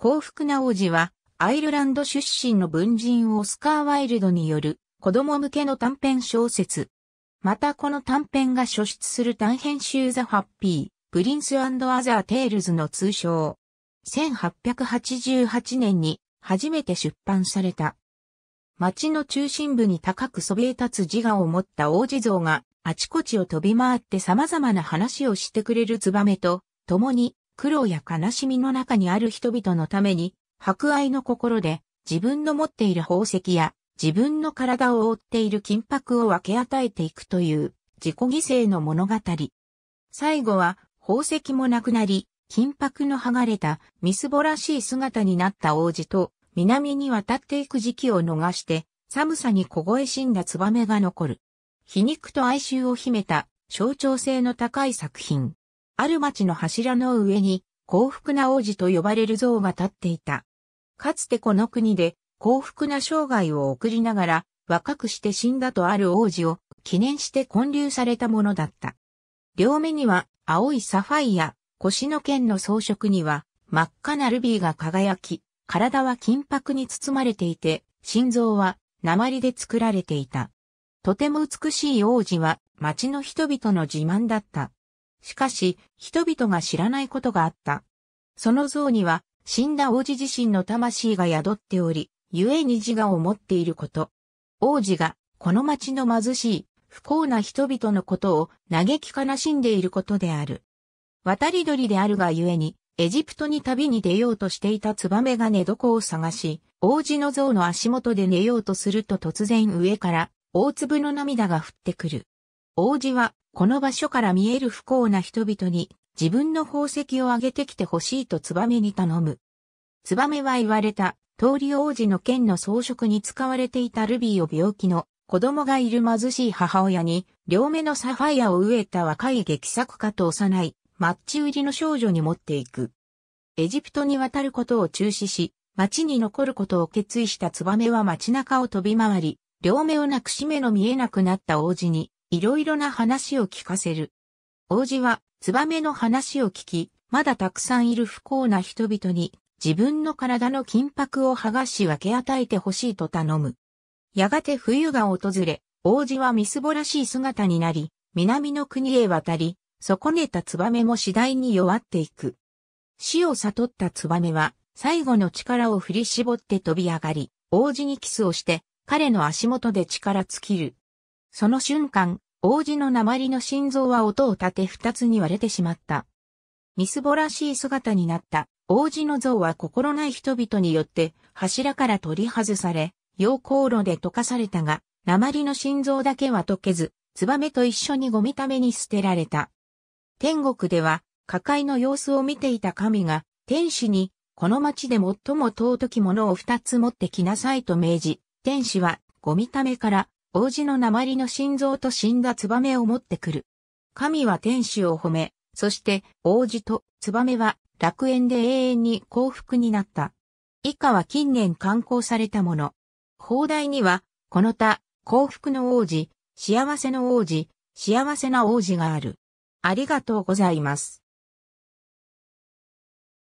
幸福な王子は、アイルランド出身の文人オスカー・ワイルドによる子供向けの短編小説。またこの短編が初出する短編集ザ・ハッピー、プリンスアザー・テールズの通称。1888年に初めて出版された。街の中心部に高くそびえ立つ自我を持った王子像があちこちを飛び回って様々な話をしてくれるツバメと共に苦労や悲しみの中にある人々のために、博愛の心で自分の持っている宝石や自分の体を覆っている金箔を分け与えていくという自己犠牲の物語。最後は宝石もなくなり、金箔の剥がれたみすぼらしい姿になった王子と南に渡っていく時期を逃して寒さに凍え死んだツバメが残る。皮肉と哀愁を秘めた象徴性の高い作品。ある町の柱の上に幸福な王子と呼ばれる像が立っていた。かつてこの国で幸福な生涯を送りながら若くして死んだとある王子を記念して建立されたものだった。両目には青いサファイア、腰の剣の装飾には真っ赤なルビーが輝き、体は金箔に包まれていて、心臓は鉛で作られていた。とても美しい王子は町の人々の自慢だった。しかし、人々が知らないことがあった。その像には、死んだ王子自身の魂が宿っており、故に自我を持っていること。王子が、この町の貧しい、不幸な人々のことを嘆き悲しんでいることである。渡り鳥であるがゆえに、エジプトに旅に出ようとしていたツバメが寝床を探し、王子の像の足元で寝ようとすると突然上から、大粒の涙が降ってくる。王子は、この場所から見える不幸な人々に、自分の宝石をあげてきてほしいとツバメに頼む。ツバメは言われた、通り王子の剣の装飾に使われていたルビーを病気の子供がいる貧しい母親に、両目のサファイアを植えた若い劇作家と幼い、マッチ売りの少女に持っていく。エジプトに渡ることを中止し、町に残ることを決意したツバメは街中を飛び回り、両目をなくし目の見えなくなった王子に、いろいろな話を聞かせる。王子は、ツバメの話を聞き、まだたくさんいる不幸な人々に、自分の体の金箔を剥がし分け与えてほしいと頼む。やがて冬が訪れ、王子はみすぼらしい姿になり、南の国へ渡り、損ねたツバメも次第に弱っていく。死を悟ったツバメは、最後の力を振り絞って飛び上がり、王子にキスをして、彼の足元で力尽きる。その瞬間、王子の鉛の心臓は音を立て二つに割れてしまった。みすぼらしい姿になった王子の像は心ない人々によって柱から取り外され、溶鉱炉で溶かされたが、鉛の心臓だけは溶けず、ツバメと一緒にゴミために捨てられた。天国では、火界の様子を見ていた神が、天使に、この町で最も尊きものを二つ持ってきなさいと命じ、天使は、ゴミためから、王子の鉛の心臓と死んだツバメを持ってくる。神は天使を褒め、そして王子とツバメは楽園で永遠に幸福になった。以下は近年刊行されたもの。放題には、この他、幸福の王子、幸せの王子、幸せな王子がある。ありがとうございます。